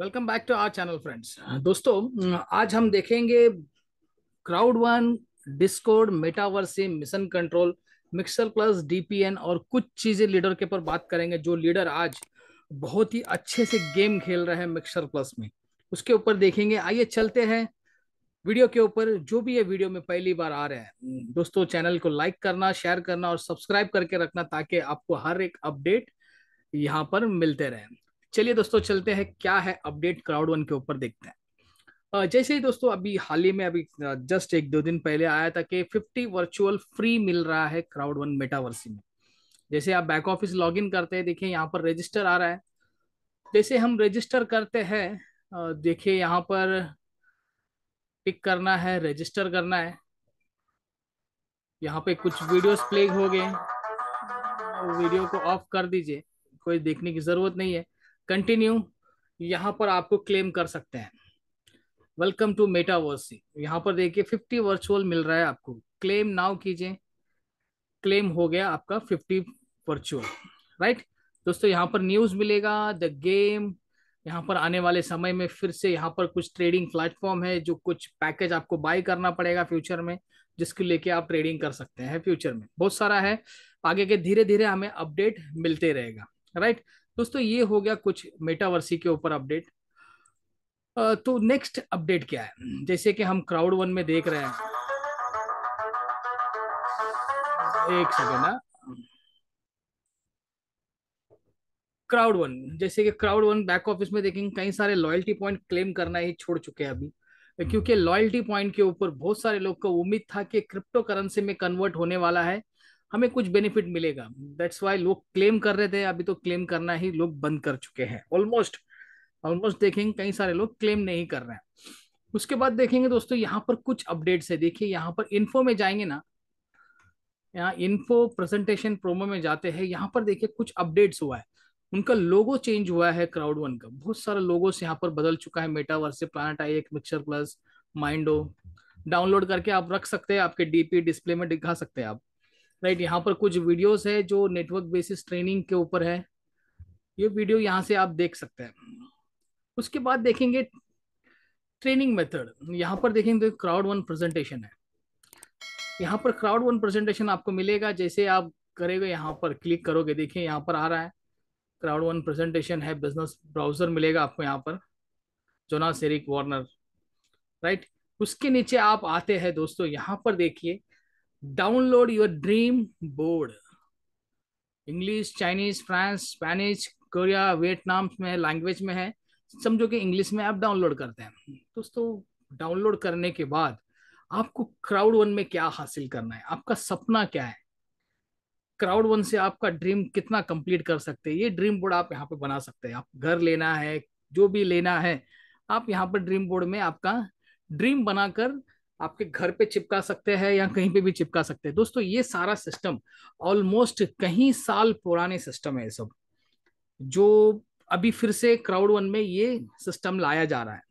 Welcome back to our channel friends दोस्तों mm, आज हम देखेंगे crowd one Discord metaverse mission control mixer plus DPN और कुछ चीजें लीडर के ऊपर बात करेंगे जो लीडर आज बहुत ही अच्छे से गेम खेल रहे हैं मिक्सर प्लस में उसके ऊपर देखेंगे आइए चलते हैं वीडियो के ऊपर जो भी ये वीडियो में पहली बार आ रहे हैं mm, दोस्तों चैनल को लाइक करना शेयर करना और सब्सक्राइब करके रखना ताकि आपको हर एक अपडेट यहाँ पर मिलते रहे चलिए दोस्तों चलते हैं क्या है अपडेट क्राउड वन के ऊपर देखते हैं जैसे ही दोस्तों अभी हाल ही में अभी जस्ट एक दो दिन पहले आया था कि 50 वर्चुअल फ्री मिल रहा है क्राउड वन मेटावर्सी में जैसे आप बैक ऑफिस लॉग इन करते हैं देखिए यहाँ पर रजिस्टर आ रहा है जैसे हम रजिस्टर करते हैं देखिए यहाँ पर टिक करना है रजिस्टर करना है यहाँ पे कुछ वीडियोस प्ले हो गए वीडियो को ऑफ कर दीजिए कोई देखने की जरूरत नहीं है कंटिन्यू यहाँ पर आपको क्लेम कर सकते हैं वेलकम टू मेटावर्स यहाँ पर देखिए फिफ्टी वर्चुअल मिल रहा है आपको क्लेम नाउ कीजिए क्लेम हो गया आपका फिफ्टी वर्चुअल राइट दोस्तों यहाँ पर न्यूज मिलेगा द गेम यहाँ पर आने वाले समय में फिर से यहाँ पर कुछ ट्रेडिंग प्लेटफॉर्म है जो कुछ पैकेज आपको बाय करना पड़ेगा फ्यूचर में जिसको लेके आप ट्रेडिंग कर सकते हैं फ्यूचर में बहुत सारा है आगे के धीरे धीरे हमें अपडेट मिलते रहेगा राइट दोस्तों ये हो गया कुछ मेटावर्सी के ऊपर अपडेट तो नेक्स्ट अपडेट क्या है जैसे कि हम क्राउड वन में देख रहे हैं एक सेकेंड क्राउड वन जैसे कि क्राउड वन बैक ऑफिस में देखेंगे कई सारे लॉयल्टी पॉइंट क्लेम करना ही छोड़ चुके हैं अभी क्योंकि लॉयल्टी पॉइंट के ऊपर बहुत सारे लोग को उम्मीद था कि क्रिप्टो करेंसी में कन्वर्ट होने वाला है हमें कुछ बेनिफिट मिलेगा दैट्स वाई लोग क्लेम कर रहे थे अभी तो क्लेम करना ही लोग बंद कर चुके हैं ऑलमोस्ट ऑलमोस्ट देखेंगे कई सारे लोग क्लेम नहीं कर रहे हैं उसके बाद देखेंगे दोस्तों यहाँ पर कुछ अपडेट्स है देखिए यहाँ पर इन्फो में जाएंगे ना यहाँ इन्फो प्रेजेंटेशन प्रोमो में जाते हैं यहाँ पर देखिए कुछ अपडेट्स हुआ है उनका लोगो चेंज हुआ है क्राउड वन का बहुत सारे लोगो से यहाँ पर बदल चुका है मेटावर्स से प्लानट आई एक मिक्सर प्लस माइंडो डाउनलोड करके आप रख सकते हैं आपके डीपी डिस्प्ले में दिखा सकते हैं आप राइट यहाँ पर कुछ वीडियोस है जो नेटवर्क बेसिस ट्रेनिंग के ऊपर है ये वीडियो यहाँ से आप देख सकते हैं उसके बाद देखेंगे ट्रेनिंग मेथड यहाँ पर देखेंगे तो क्राउड वन प्रेजेंटेशन है यहाँ पर क्राउड वन प्रेजेंटेशन आपको मिलेगा जैसे आप करेगा यहाँ पर क्लिक करोगे देखिए यहाँ पर आ रहा है क्राउड वन प्रेजेंटेशन है बिजनेस ब्राउजर मिलेगा आपको यहाँ पर जोना सेरिक वार्नर राइट उसके नीचे आप आते हैं दोस्तों यहाँ पर देखिए download your dream board English Chinese France Spanish Korea Vietnam में लैंग्वेज में है समझो कि इंग्लिश में आप डाउनलोड करते हैं दोस्तों डाउनलोड करने के बाद आपको क्राउड वन में क्या हासिल करना है आपका सपना क्या है क्राउड वन से आपका ड्रीम कितना कंप्लीट कर सकते हैं ये ड्रीम बोर्ड आप यहाँ पे बना सकते हैं आप घर लेना है जो भी लेना है आप यहाँ पर ड्रीम बोर्ड में आपका ड्रीम बनाकर आपके घर पे चिपका सकते हैं या कहीं पे भी चिपका सकते हैं दोस्तों ये सारा सिस्टम ऑलमोस्ट कहीं साल पुराने सिस्टम है सब जो अभी फिर से क्राउड वन में ये सिस्टम लाया जा रहा है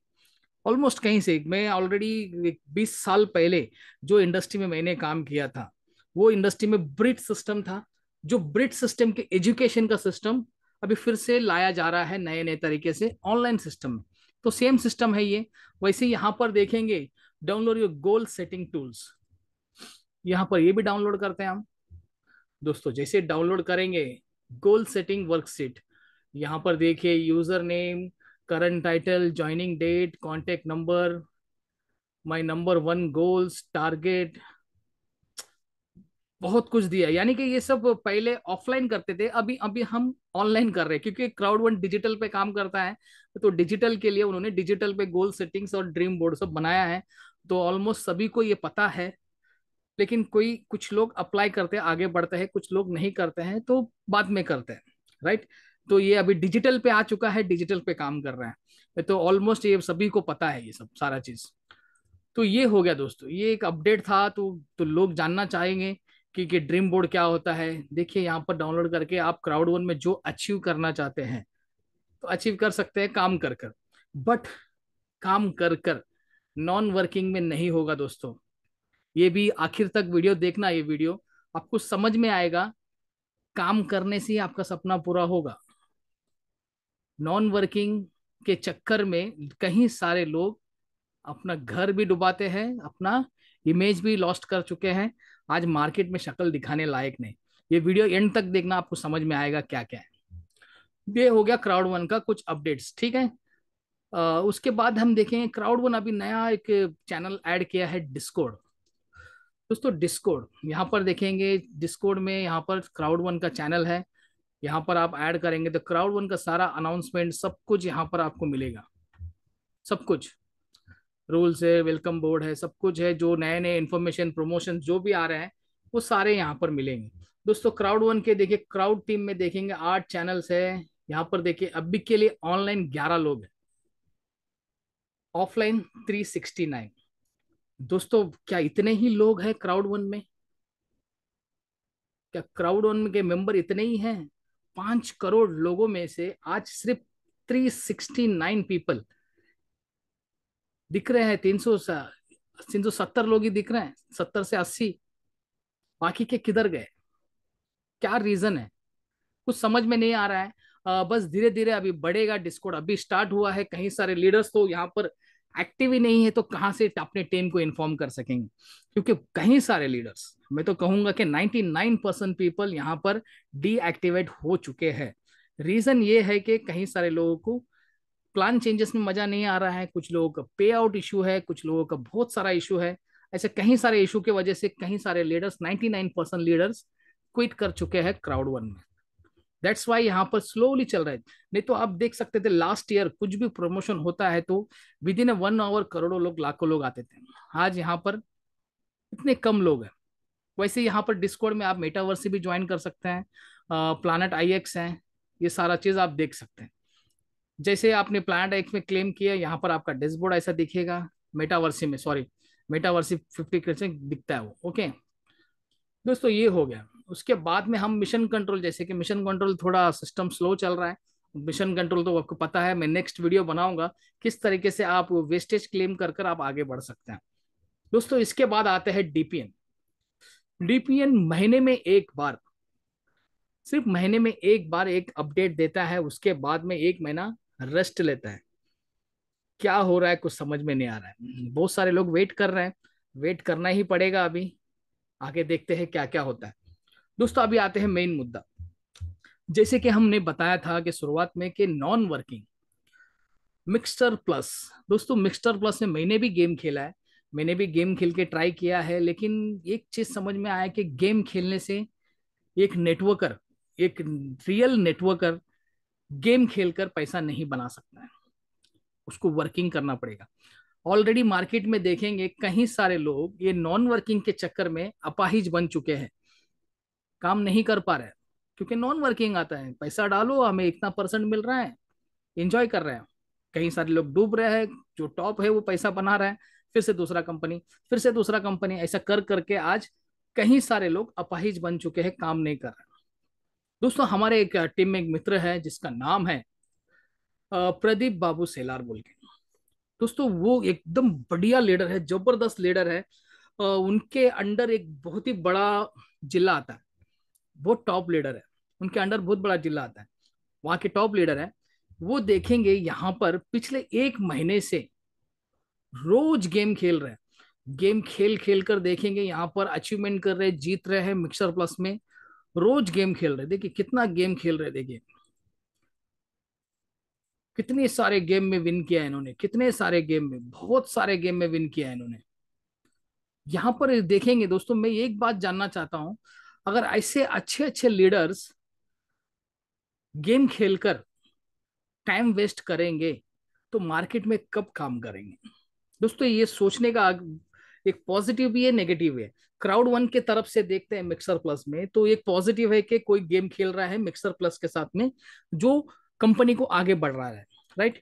ऑलमोस्ट कहीं से मैं ऑलरेडी बीस साल पहले जो इंडस्ट्री में मैंने काम किया था वो इंडस्ट्री में ब्रिट सिस्टम था जो ब्रिट सिस्टम के एजुकेशन का सिस्टम अभी फिर से लाया जा रहा है नए नए तरीके से ऑनलाइन सिस्टम में तो सेम सिस्टम है ये वैसे यहाँ पर देखेंगे download your goal setting tools यहाँ पर ये भी डाउनलोड करते हैं हम दोस्तों जैसे डाउनलोड करेंगे गोल सेटिंग वर्कशीट यहाँ पर देखिए user name current title joining date contact number my number one goals target बहुत कुछ दिया यानी कि ये सब पहले ऑफलाइन करते थे अभी अभी हम ऑनलाइन कर रहे हैं क्योंकि क्राउड वन डिजिटल पे काम करता है तो डिजिटल के लिए उन्होंने डिजिटल पे गोल सेटिंग्स और ड्रीम बोर्ड सब बनाया है तो ऑलमोस्ट सभी को ये पता है लेकिन कोई कुछ लोग अप्लाई करते हैं आगे बढ़ते हैं कुछ लोग नहीं करते हैं तो बाद में करते हैं राइट तो ये अभी डिजिटल पे आ चुका है डिजिटल पे काम कर रहे हैं तो ऑलमोस्ट ये सभी को पता है ये सब सारा चीज तो ये हो गया दोस्तों ये एक अपडेट था तो तो लोग जानना चाहेंगे कि कि ड्रीम बोर्ड क्या होता है देखिए यहाँ पर डाउनलोड करके आप क्राउड वन में जो अचीव करना चाहते हैं तो अचीव कर सकते हैं काम कर कर बट काम कर कर नॉन वर्किंग में नहीं होगा दोस्तों ये भी आखिर तक वीडियो देखना ये वीडियो आपको समझ में आएगा काम करने से आपका सपना पूरा होगा नॉन वर्किंग के चक्कर में कहीं सारे लोग अपना घर भी डुबाते हैं अपना इमेज भी लॉस्ट कर चुके हैं आज मार्केट में शक्ल दिखाने लायक नहीं ये वीडियो एंड तक देखना आपको समझ में आएगा क्या क्या है ये हो गया क्राउड वन का कुछ अपडेट्स ठीक है उसके बाद हम देखें क्राउड वन अभी नया एक चैनल ऐड किया है डिस्कोड दोस्तों डिस्कोड यहाँ पर देखेंगे डिस्कोड में यहाँ पर क्राउड वन का चैनल है यहाँ पर आप ऐड करेंगे तो क्राउड वन का सारा अनाउंसमेंट सब कुछ यहाँ पर आपको मिलेगा सब कुछ रूल्स है वेलकम बोर्ड है सब कुछ है जो नए नए इन्फॉर्मेशन प्रमोशन जो भी आ रहे हैं वो सारे यहाँ पर मिलेंगे दोस्तों क्राउड वन के देखिए क्राउड टीम में देखेंगे आठ चैनल्स है यहाँ पर देखिए अभी के लिए ऑनलाइन ग्यारह लोग हैं ऑफलाइन 369 दोस्तों क्या इतने ही लोग हैं क्राउड वन में क्या क्राउड वन के मेंबर इतने ही हैं पांच करोड़ लोगों में से आज सिर्फ 369 पीपल दिख रहे हैं तीन सौ तीन सौ सत्तर लोग ही दिख रहे हैं सत्तर से अस्सी बाकी के किधर गए क्या रीजन है कुछ समझ में नहीं आ रहा है आ, बस धीरे धीरे अभी बढ़ेगा डिस्कोड अभी स्टार्ट हुआ है कहीं सारे लीडर्स तो यहाँ पर एक्टिव ही नहीं है तो कहाँ से अपने टीम को इन्फॉर्म कर सकेंगे क्योंकि कहीं सारे लीडर्स मैं तो कहूंगा कि 99 परसेंट पीपल यहाँ पर डीएक्टिवेट हो चुके हैं रीजन ये है कि कहीं सारे लोगों को प्लान चेंजेस में मजा नहीं आ रहा है कुछ लोगों का पे आउट इशू है कुछ लोगों का बहुत सारा इशू है ऐसे कई सारे इशू के वजह से कहीं सारे लीडर्स 99 परसेंट लीडर्स क्विट कर चुके हैं क्राउड वन में दैट्स वाई यहाँ पर स्लोली चल रहा है नहीं तो आप देख सकते थे लास्ट ईयर कुछ भी प्रमोशन होता है तो विद इन वन आवर करोड़ों लोग लाखों लोग आते थे आज यहाँ पर इतने कम लोग हैं वैसे यहाँ पर डिस्कॉर्ड में आप मेटावर्स से भी ज्वाइन कर सकते हैं प्लानट आई एक्स है ये सारा चीज़ आप देख सकते हैं जैसे आपने प्लानट एक्स में क्लेम किया यहाँ पर आपका डैशबोर्ड ऐसा दिखेगा मेटावर्सी में सॉरी मेटावर्सी फिफ्टी दिखता है वो ओके दोस्तों ये हो गया उसके बाद में हम मिशन कंट्रोल जैसे कि मिशन कंट्रोल थोड़ा सिस्टम स्लो चल रहा है मिशन कंट्रोल तो आपको पता है मैं नेक्स्ट वीडियो बनाऊंगा किस तरीके से आप वेस्टेज क्लेम कर कर आप आगे बढ़ सकते हैं दोस्तों इसके बाद आते हैं डीपीएन डीपीएन महीने में एक बार सिर्फ महीने में एक बार एक अपडेट देता है उसके बाद में एक महीना रेस्ट लेता है क्या हो रहा है कुछ समझ में नहीं आ रहा है बहुत सारे लोग वेट कर रहे हैं वेट करना ही पड़ेगा अभी आगे देखते हैं क्या क्या होता है दोस्तों अभी आते हैं मेन मुद्दा जैसे कि हमने बताया था कि शुरुआत में कि नॉन वर्किंग मिक्सचर प्लस दोस्तों मिक्सचर प्लस में मैंने भी गेम खेला है मैंने भी गेम खेल के ट्राई किया है लेकिन एक चीज समझ में आया कि गेम खेलने से एक नेटवर्कर एक रियल नेटवर्कर गेम खेलकर पैसा नहीं बना सकता है उसको वर्किंग करना पड़ेगा ऑलरेडी मार्केट में देखेंगे कहीं सारे लोग ये नॉन वर्किंग के चक्कर में अपाहिज बन चुके हैं काम नहीं कर पा रहे क्योंकि नॉन वर्किंग आता है पैसा डालो हमें इतना परसेंट मिल रहा है इंजॉय कर रहे हैं कई सारे लोग डूब रहे हैं जो टॉप है वो पैसा बना रहे हैं फिर से दूसरा कंपनी फिर से दूसरा कंपनी ऐसा कर करके आज कई सारे लोग अपाहिज बन चुके हैं काम नहीं कर रहे दोस्तों हमारे एक टीम में एक मित्र है जिसका नाम है प्रदीप बाबू सेलार बोल के दोस्तों वो एकदम बढ़िया लीडर है जबरदस्त लीडर है उनके अंडर एक बहुत ही बड़ा जिला आता है वो टॉप लीडर है उनके अंडर बहुत बड़ा जिला आता है वहां के टॉप लीडर है वो देखेंगे यहाँ पर पिछले एक महीने से रोज गेम खेल रहे हैं गेम खेल खेल कर देखेंगे यहाँ पर अचीवमेंट कर रहे जीत रहे हैं मिक्सर प्लस में रोज गेम खेल रहे देखिए कितना गेम खेल रहे देखिए कितने सारे गेम में विन किया है इन्होंने कितने सारे गेम में बहुत सारे गेम में विन किया है इन्होंने यहाँ पर देखेंगे दोस्तों मैं एक बात जानना चाहता हूं अगर ऐसे अच्छे अच्छे लीडर्स गेम खेलकर टाइम वेस्ट करेंगे तो मार्केट में कब काम करेंगे दोस्तों ये सोचने का एक पॉजिटिव भी है नेगेटिव है क्राउड वन के तरफ से देखते हैं मिक्सर प्लस में तो एक पॉजिटिव है कि कोई गेम खेल रहा है मिक्सर प्लस के साथ में जो कंपनी को आगे बढ़ रहा है राइट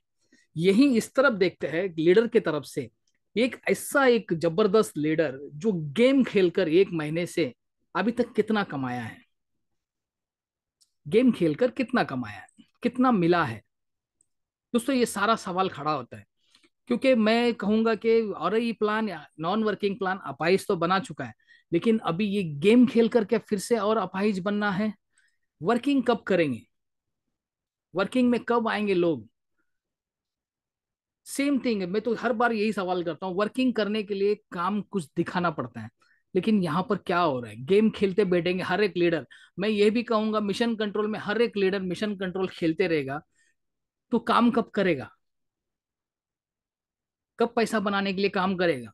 यही इस तरफ देखते हैं लीडर के तरफ से एक ऐसा एक जबरदस्त लीडर जो गेम खेलकर एक महीने से अभी तक कितना कमाया है गेम खेलकर कितना कमाया है कितना मिला है दोस्तों ये सारा सवाल खड़ा होता है क्योंकि मैं कहूंगा कि और ये प्लान नॉन वर्किंग प्लान अपाइज तो बना चुका है लेकिन अभी ये गेम खेल कर क्या फिर से और अपाहिज बनना है वर्किंग कब करेंगे वर्किंग में कब आएंगे लोग सेम थिंग मैं तो हर बार यही सवाल करता हूँ वर्किंग करने के लिए काम कुछ दिखाना पड़ता है लेकिन यहाँ पर क्या हो रहा है गेम खेलते बैठेंगे हर एक लीडर मैं ये भी कहूंगा मिशन कंट्रोल में हर एक लीडर मिशन कंट्रोल खेलते रहेगा तो काम कब करेगा कब पैसा बनाने के लिए काम करेगा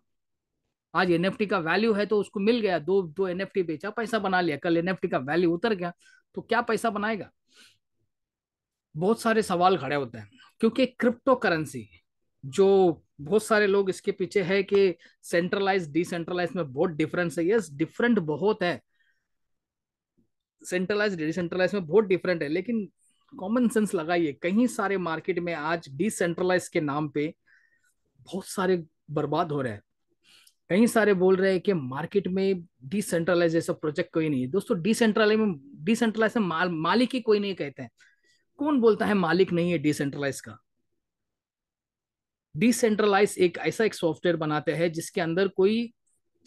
आज एन का वैल्यू है तो उसको मिल गया दो दो एन बेचा पैसा बना लिया कल एन का वैल्यू उतर गया तो क्या पैसा बनाएगा बहुत सारे सवाल खड़े होते हैं क्योंकि क्रिप्टो करेंसी जो बहुत सारे लोग इसके पीछे है कि सेंट्रलाइज डिसेंट्रलाइज में बहुत डिफरेंस है यस डिफरेंट बहुत है सेंट्रलाइज डिसेंट्रलाइज में बहुत डिफरेंट है लेकिन कॉमन सेंस लगाइए कहीं सारे मार्केट में आज डिसेंट्रलाइज के नाम पे बहुत सारे बर्बाद हो रहे हैं कई सारे बोल रहे हैं कि मार्केट में डिसेंट्रलाइज ऐसा प्रोजेक्ट कोई नहीं है दोस्तों डिसेंट्रलाइज में डिसेंट्रलाइज में माल, मालिक ही कोई नहीं कहते हैं कौन बोलता है मालिक नहीं है डिसेंट्रलाइज का डिसेंट्रलाइज एक ऐसा एक सॉफ्टवेयर बनाते हैं जिसके अंदर कोई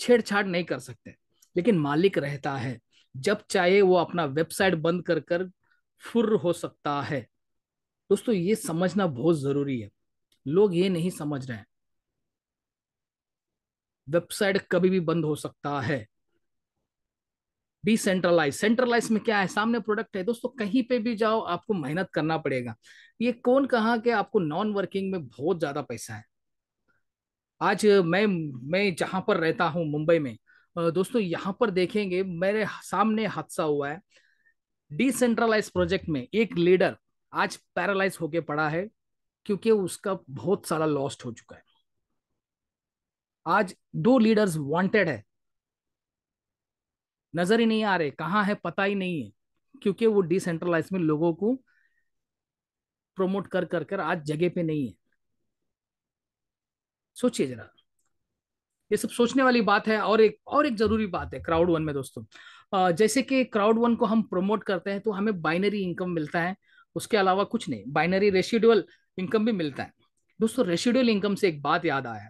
छेड़छाड़ नहीं कर सकते लेकिन मालिक रहता है जब चाहे वो अपना वेबसाइट बंद कर कर फुर हो सकता है दोस्तों ये समझना बहुत जरूरी है लोग ये नहीं समझ रहे हैं वेबसाइट कभी भी बंद हो सकता है डिसेंट्रलाइज सेंट्रलाइज में क्या है सामने प्रोडक्ट है दोस्तों कहीं पे भी जाओ आपको मेहनत करना पड़ेगा ये कौन कहा कि आपको नॉन वर्किंग में बहुत ज्यादा पैसा है आज मैं मैं जहां पर रहता हूँ मुंबई में दोस्तों यहां पर देखेंगे मेरे सामने हादसा हुआ है डिसेंट्रलाइज प्रोजेक्ट में एक लीडर आज पैरालाइज होके पड़ा है क्योंकि उसका बहुत सारा लॉस्ट हो चुका है आज दो लीडर्स वांटेड है नजर ही नहीं आ रहे कहाँ है पता ही नहीं है क्योंकि वो डिसेंट्रलाइज में लोगों को प्रमोट कर कर कर आज जगह पे नहीं है सोचिए जरा ये सब सोचने वाली बात है और एक और एक जरूरी बात है क्राउड वन में दोस्तों जैसे कि क्राउड वन को हम प्रमोट करते हैं तो हमें बाइनरी इनकम मिलता है उसके अलावा कुछ नहीं बाइनरी रेसिडुअल इनकम भी मिलता है दोस्तों रेशिडुअल इनकम से एक बात याद आया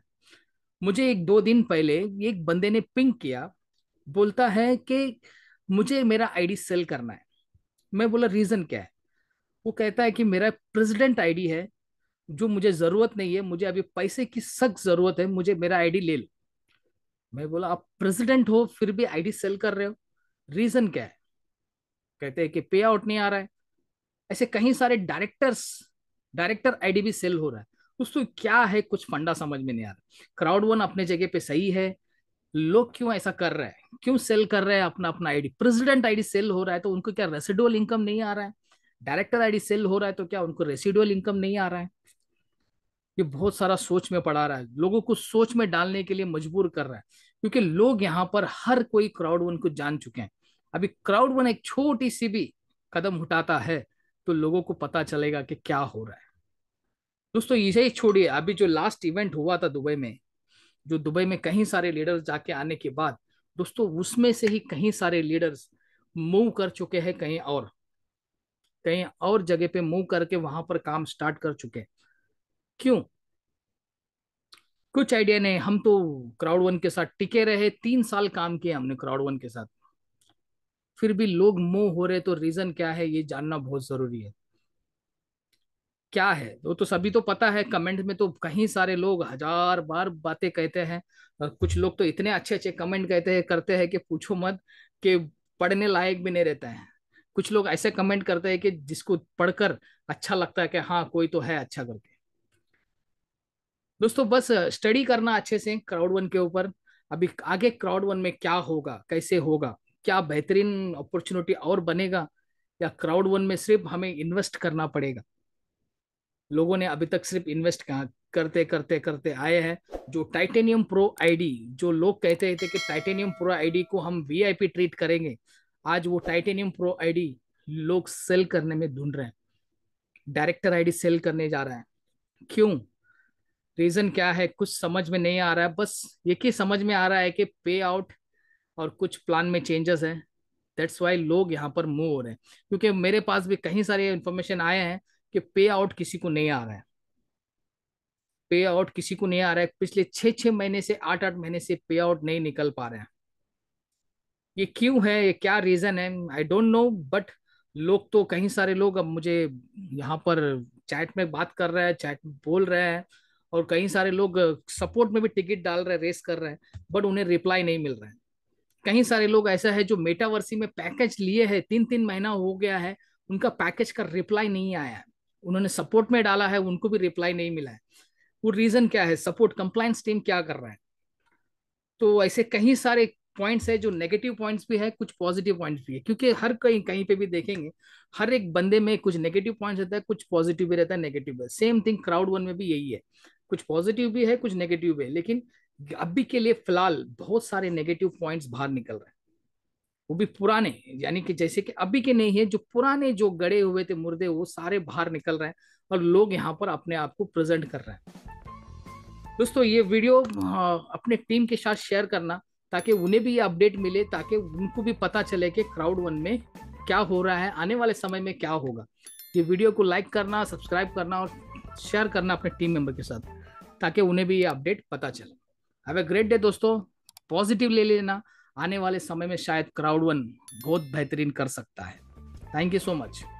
मुझे एक दो दिन पहले एक बंदे ने पिंक किया बोलता है कि मुझे मेरा आईडी सेल करना है मैं बोला रीजन क्या है वो कहता है कि मेरा प्रेसिडेंट आईडी है जो मुझे जरूरत नहीं है मुझे अभी पैसे की सख्त जरूरत है मुझे मेरा आईडी ले लो मैं बोला आप प्रेसिडेंट हो फिर भी आईडी सेल कर रहे हो रीजन क्या है कहते हैं कि पे आउट नहीं आ रहा है ऐसे कहीं सारे डायरेक्टर्स डायरेक्टर आईडी भी सेल हो रहा है उसको क्या है कुछ फंडा समझ में नहीं आ रहा क्राउड वन अपने जगह पे सही है लोग क्यों ऐसा कर रहे हैं क्यों सेल कर रहे हैं अपना अपना आईडी प्रेसिडेंट आईडी सेल हो रहा है तो उनको क्या रेसिडुअल इनकम नहीं आ रहा है डायरेक्टर आईडी सेल हो रहा है तो क्या उनको रेसिडुअल इनकम नहीं आ रहा है ये बहुत सारा सोच में पड़ा रहा है लोगों को सोच में डालने के लिए मजबूर कर रहा है क्योंकि लोग यहाँ पर हर कोई क्राउड वन को जान चुके हैं अभी क्राउड वन एक छोटी सी भी कदम उठाता है तो लोगों को पता चलेगा कि क्या हो रहा है दोस्तों इसे ही छोड़िए अभी जो लास्ट इवेंट हुआ था दुबई में जो दुबई में कहीं सारे लीडर्स जाके आने के बाद दोस्तों उसमें से ही कहीं सारे लीडर्स मूव कर चुके हैं कहीं और कहीं और जगह पे मूव करके वहां पर काम स्टार्ट कर चुके हैं क्यों कुछ आइडिया नहीं हम तो क्राउड वन के साथ टिके रहे तीन साल काम किए हमने क्राउड वन के साथ फिर भी लोग मूव हो रहे तो रीजन क्या है ये जानना बहुत जरूरी है क्या है वो तो सभी तो पता है कमेंट में तो कहीं सारे लोग हजार बार बातें कहते हैं और कुछ लोग तो इतने अच्छे अच्छे कमेंट कहते हैं करते हैं कि पूछो मत कि पढ़ने लायक भी नहीं रहता है कुछ लोग ऐसे कमेंट करते हैं कि जिसको पढ़कर अच्छा लगता है कि हाँ कोई तो है अच्छा करके दोस्तों बस स्टडी करना अच्छे से क्राउड वन के ऊपर अभी आगे क्राउड वन में क्या होगा कैसे होगा क्या बेहतरीन अपॉर्चुनिटी और बनेगा या क्राउड वन में सिर्फ हमें इन्वेस्ट करना पड़ेगा लोगों ने अभी तक सिर्फ इन्वेस्ट कहा करते करते करते आए हैं जो टाइटेनियम प्रो आईडी जो लोग कहते थे कि टाइटेनियम प्रो आईडी को हम वीआईपी ट्रीट करेंगे आज वो टाइटेनियम प्रो आईडी लोग सेल करने में ढूंढ रहे हैं डायरेक्टर आईडी सेल करने जा रहा है क्यों रीजन क्या है कुछ समझ में नहीं आ रहा है बस ये ही समझ में आ रहा है कि पे आउट और कुछ प्लान में चेंजेस है दैट्स वाई लोग यहाँ पर मूव हो रहे हैं क्योंकि मेरे पास भी कहीं सारे इन्फॉर्मेशन आए हैं कि पे आउट किसी को नहीं आ रहा है पे आउट किसी को नहीं आ रहा है पिछले छह छह महीने से आठ आठ महीने से पे आउट नहीं निकल पा रहे हैं ये क्यों है ये क्या रीज़न है आई डोंट नो बट लोग तो कहीं सारे लोग अब मुझे यहाँ पर चैट में बात कर रहे हैं चैट में बोल रहे हैं और कई सारे लोग सपोर्ट में भी टिकट डाल रहे हैं रेस कर रहे हैं बट उन्हें रिप्लाई नहीं मिल रहा है कई सारे लोग ऐसा है जो मेटावर्सी में पैकेज लिए है तीन तीन महीना हो गया है उनका पैकेज का रिप्लाई नहीं आया है उन्होंने सपोर्ट में डाला है उनको भी रिप्लाई नहीं मिला है वो रीजन क्या है सपोर्ट कंप्लाइंस टीम क्या कर रहा है तो ऐसे कई सारे पॉइंट्स है जो नेगेटिव पॉइंट्स भी है कुछ पॉजिटिव पॉइंट्स भी है क्योंकि हर कहीं कहीं पे भी देखेंगे हर एक बंदे में कुछ नेगेटिव पॉइंट्स रहता है कुछ पॉजिटिव भी रहता है नेगेटिव भी सेम थिंग क्राउड वन में भी यही है कुछ पॉजिटिव भी है कुछ नेगेटिव भी है लेकिन अभी के लिए फिलहाल बहुत सारे नेगेटिव पॉइंट्स बाहर निकल रहे हैं वो भी पुराने यानी कि जैसे कि अभी के नहीं है जो पुराने जो गड़े हुए थे मुर्दे वो सारे बाहर निकल रहे हैं और लोग यहाँ पर अपने आप को प्रेजेंट कर रहे हैं दोस्तों ये वीडियो हाँ। हाँ, अपने टीम के साथ शेयर करना ताकि उन्हें भी ये अपडेट मिले ताकि उनको भी पता चले कि क्राउड वन में क्या हो रहा है आने वाले समय में क्या होगा ये वीडियो को लाइक करना सब्सक्राइब करना और शेयर करना अपने टीम मेंबर के साथ ताकि उन्हें भी ये अपडेट पता चले हैव ए ग्रेट डे दोस्तों पॉजिटिव ले लेना आने वाले समय में शायद क्राउड वन बहुत बेहतरीन कर सकता है थैंक यू सो मच